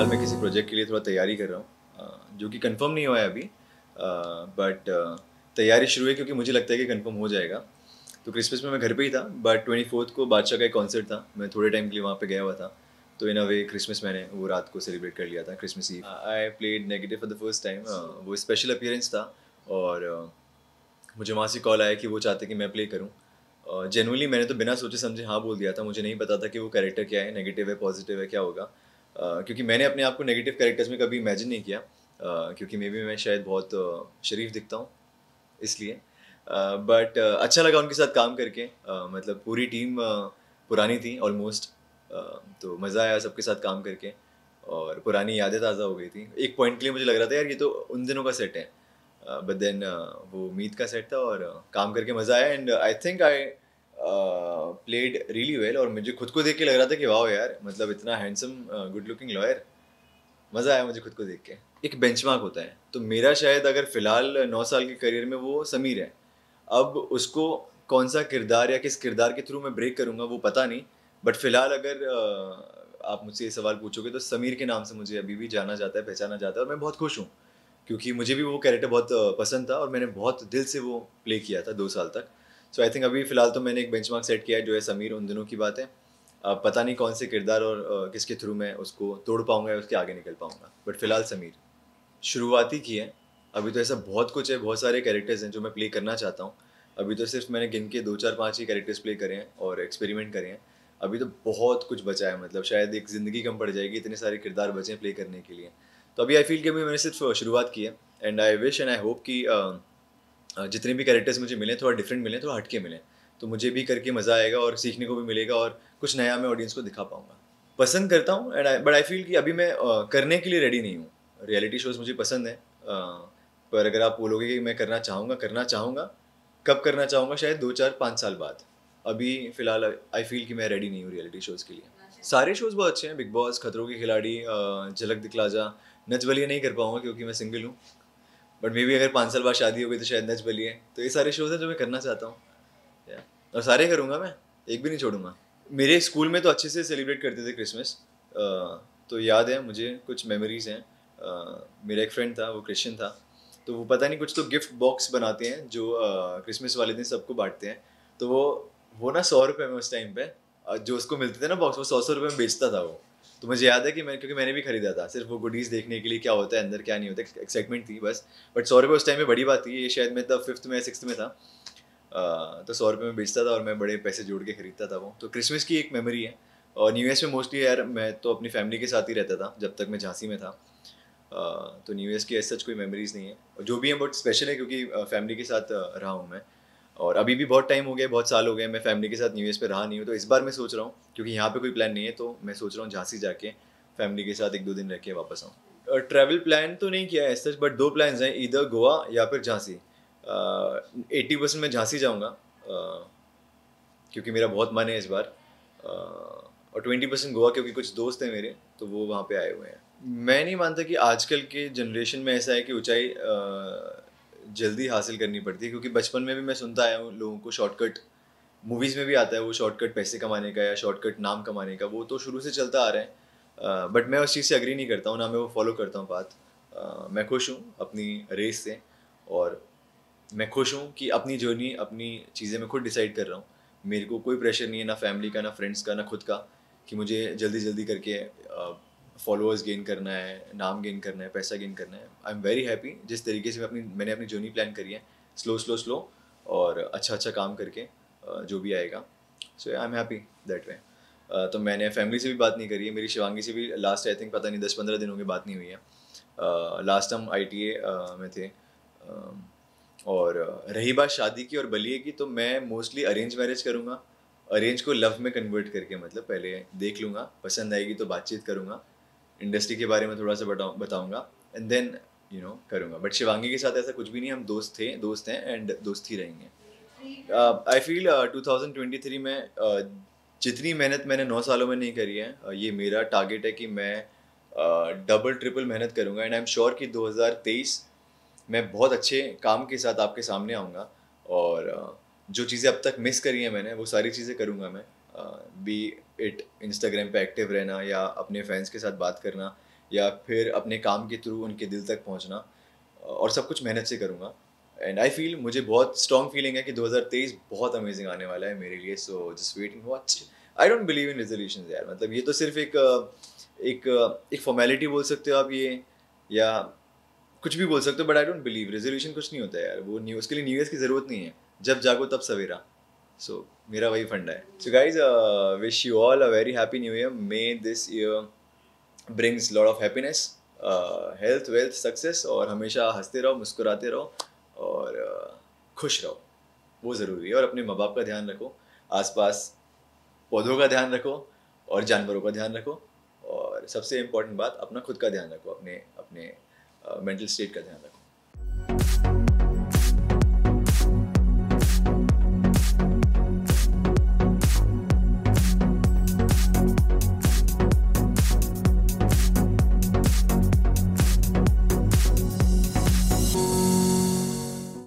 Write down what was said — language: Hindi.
फिलहाल मैं किसी प्रोजेक्ट के लिए थोड़ा तैयारी कर रहा हूँ जो कि कंफर्म नहीं हुआ है अभी बट तैयारी शुरू है क्योंकि मुझे लगता है कि कंफर्म हो जाएगा तो क्रिसमस में मैं घर पे ही था बट ट्वेंटी फोर्थ को बादशाह का एक कॉन्सर्ट था मैं थोड़े टाइम के लिए वहाँ पे गया हुआ था तो इन अ वे क्रिसमस मैंने वो रात को सेलिब्रेट कर लिया था Christmas eve I played negative for the first time वो स्पेशल अपीयरेंस था और uh, मुझे वहाँ से कॉल आया कि वो चाहते कि मैं प्ले करूँ जेनुअली uh, मैंने तो बिना सोचे समझे हाँ बोल दिया था मुझे नहीं पता था कि वो कैरेक्टर क्या है नेगेटिव है पॉजिटिव है क्या होगा क्योंकि मैंने अपने आप को नेगेटिव कैरेक्टर्स में कभी इमेजिन नहीं किया क्योंकि मे बी मैं शायद बहुत शरीफ दिखता हूँ इसलिए बट अच्छा लगा उनके साथ काम करके मतलब पूरी टीम पुरानी थी ऑलमोस्ट तो मज़ा आया सबके साथ काम करके और पुरानी यादें ताज़ा हो गई थी एक पॉइंट के लिए मुझे लग रहा था यार ये तो उन दिनों का सेट है बट देन वो उम्मीद का सेट था और काम करके मज़ा आया and I think I played really well और मुझे खुद को देख के लग रहा था कि वाह यार मतलब इतना हैंडसम गुड लुकिंग लॉयर मज़ा आया मुझे खुद को देख के एक बेंचमार्क होता है तो मेरा शायद अगर फ़िलहाल नौ साल के करियर में वो समीर है अब उसको कौन सा किरदार या किस किरदार के थ्रू मैं ब्रेक करूँगा वो पता नहीं बट फिलहाल अगर आप मुझसे ये सवाल पूछोगे तो समीर के नाम से मुझे अभी भी जाना जाता है पहचाना जाता है और मैं बहुत खुश हूँ क्योंकि मुझे भी वो कैरेक्टर बहुत पसंद था और मैंने बहुत दिल से वो प्ले किया था दो साल तक सो आई थिंक अभी फ़िलहाल तो मैंने एक बेंच सेट किया है जो है समीर उन दिनों की बात है पता नहीं कौन से किरदार और किसके थ्रू मैं उसको तोड़ पाऊंगा या उसके आगे निकल पाऊंगा बट फिलहाल समीर शुरुआती की है अभी तो ऐसा बहुत कुछ है बहुत सारे कैरेक्टर्स हैं जो मैं प्ले करना चाहता हूँ अभी तो सिर्फ मैंने गिन के दो चार पाँच ही कैरेक्टर्स प्ले करे हैं और एक्सपेरिमेंट करे हैं अभी तो बहुत कुछ बचा है मतलब शायद एक ज़िंदगी कम पड़ जाएगी इतने सारे किरदार बचे हैं प्ले करने के लिए तो अभी आई फील कि अभी मैंने सिर्फ शुरुआत की है and I wish and I hope कि uh, जितने भी कैरेक्टर्स मुझे मिले थोड़ा डिफरेंट मिले थोड़ा हटके मिले तो मुझे भी करके मज़ा आएगा और सीखने को भी मिलेगा और कुछ नया मैं ऑडियंस को दिखा पाऊँगा पसंद करता हूँ एंड बट आई फील कि अभी मैं uh, करने के लिए रेडी नहीं हूँ रियलिटी शोज़ मुझे पसंद है uh, पर अगर आप बोलोगे कि मैं करना चाहूँगा करना चाहूँगा कब करना चाहूँगा शायद दो चार पाँच साल बाद अभी फ़िलहाल आई फील कि मैं रेडी नहीं हूँ रियलिटी शोज़ के लिए सारे शोज़ बहुत अच्छे हैं बिग बॉस खतरों के खिलाड़ी झलक दिखला जा नच बलिया नहीं कर पाऊँगा क्योंकि मैं सिंगल हूँ बट मे बी अगर पाँच साल बाद शादी हो गई तो शायद नच है तो ये सारे शोज़ हैं जो मैं करना चाहता हूँ yeah. और सारे करूँगा मैं एक भी नहीं छोड़ूंगा मेरे स्कूल में तो अच्छे से सेलिब्रेट करते थे क्रिसमस तो याद है मुझे कुछ मेमोरीज हैं मेरा एक फ्रेंड था वो क्रिश्चियन था तो वो पता नहीं कुछ तो गिफ्ट बॉक्स बनाते हैं जो क्रिसमस वाले दिन सबको बांटते हैं तो वो वो ना सौ रुपये में उस टाइम पे जो उसको मिलते थे ना बॉक्स वो सौ सौ रुपये में बेचता था वो तो मुझे याद है कि मैं क्योंकि मैंने भी खरीदा था सिर्फ वो गुडीज़ देखने के लिए क्या होता है अंदर क्या नहीं होता एक्साइटमेंट थी बस बट सौ रुपये उस टाइम में बड़ी बात थी ये शायद मैं तब फिफ्थ में सिक्स में था तो सौ रुपये में बेचता था और मैं बड़े पैसे जोड़ के ख़रीदता था वो तो क्रिसमस की एक मेमोरी है और न्यू ईयर्स में मोस्टली यार मैं तो अपनी फैमिली के साथ ही रहता था जब तक मैं झांसी में था तो न्यू ईयर्स की सच कोई मेमोरीज नहीं है जो भी हैं बट स्पेशल है क्योंकि फैमिली के साथ रहा हूँ मैं और अभी भी बहुत टाइम हो गया बहुत साल हो गए मैं फैमिली के साथ न्यू ईयर पे रहा नहीं हूँ तो इस बार मैं सोच रहा हूँ क्योंकि यहाँ पे कोई प्लान नहीं है तो मैं सोच रहा हूँ झांसी जाके फैमिली के साथ एक दो दिन रह के वापस आऊँ ट्रैवल प्लान तो नहीं किया है सच बट दो प्लान हैं इधर गोवा या फिर झांसी एट्टी परसेंट मैं झांसी जाऊँगा क्योंकि मेरा बहुत मन है इस बार और ट्वेंटी परसेंट गोवा क्योंकि कुछ दोस्त हैं मेरे तो वो वहाँ पे आए हुए हैं मैं नहीं मानता कि आजकल के जनरेशन में ऐसा है कि ऊंचाई जल्दी हासिल करनी पड़ती है क्योंकि बचपन में भी मैं सुनता आया हूँ लोगों को शॉर्टकट मूवीज़ में भी आता है वो शॉर्टकट पैसे कमाने का या शॉर्टकट नाम कमाने का वो तो शुरू से चलता आ रहा है बट मैं उस चीज़ से अग्री नहीं करता हूँ ना मैं वो फॉलो करता हूँ बात मैं खुश हूँ अपनी रेस से और मैं खुश हूँ कि अपनी जर्नी अपनी चीज़ें मैं खुद डिसाइड कर रहा हूँ मेरे को कोई प्रेशर नहीं है ना फैमिली का ना फ्रेंड्स का ना खुद का कि मुझे जल्दी जल्दी करके फॉलोअर्स गेन करना है नाम गेन करना है पैसा गेन करना है आई एम वेरी हैप्पी जिस तरीके से मैं अपनी मैंने अपनी जर्नी प्लान करी है स्लो स्लो स्लो और अच्छा अच्छा काम करके जो भी आएगा so I am happy that way तो मैंने फैमिली से भी बात नहीं करी है मेरी शिवांगी से भी लास्ट आई थिंक पता नहीं दस पंद्रह दिनों की बात नहीं हुई है लास्ट हम आई टी ए में थे और रही बात शादी की और बलिए की तो मैं मोस्टली अरेंज मैरिज करूँगा अरेंज को लव में कन्वर्ट करके मतलब पहले देख लूँगा पसंद आएगी तो बातचीत करूँगा इंडस्ट्री के बारे में थोड़ा सा बताऊँ बताऊँगा एंड देन यू नो करूँगा बट शिवांगी के साथ ऐसा कुछ भी नहीं हम दोस्त थे दोस्त हैं एंड दोस्त ही रहेंगे I feel two thousand twenty three में uh, जितनी मेहनत मैंने नौ सालों में नहीं करी है uh, ये मेरा टारगेट है कि मैं डबल uh, ट्रिपल मेहनत करूँगा एंड आई एम श्योर कि दो हज़ार तेईस मैं बहुत अच्छे काम के साथ आपके सामने आऊँगा और uh, जो चीज़ें अब तक मिस करी हैं मैंने वो सारी चीज़ें करूँगा मैं बी इट इंस्टाग्राम पे एक्टिव रहना या अपने फैंस के साथ बात करना या फिर अपने काम के थ्रू उनके दिल तक पहुंचना और सब कुछ मेहनत से करूँगा एंड आई फील मुझे बहुत स्ट्रॉन्ग फीलिंग है कि 2023 बहुत अमेजिंग आने वाला है मेरे लिए so just wait and watch I don't believe in resolution यार मतलब ये तो सिर्फ एक एक एक फॉर्मेलिटी बोल सकते हो आप ये या कुछ भी बोल सकते हो but I don't believe resolution कुछ नहीं होता यार वो न्यू उसके लिए न्यू ईयर की ज़रूरत नहीं है जब जागो तब सवेरा सो मेरा वही फंड है so guys wish you all a very happy new year may this year brings loads of happiness health wealth success और हमेशा हंसते रहो मुस्कुराते रहो और uh, खुश रहो वो ज़रूरी है और अपने माँ बाप का ध्यान रखो आसपास पौधों का ध्यान रखो और जानवरों का ध्यान रखो और सबसे इम्पोर्टेंट बात अपना खुद का ध्यान रखो अपने अपने मेंटल uh, स्टेट का ध्यान रखो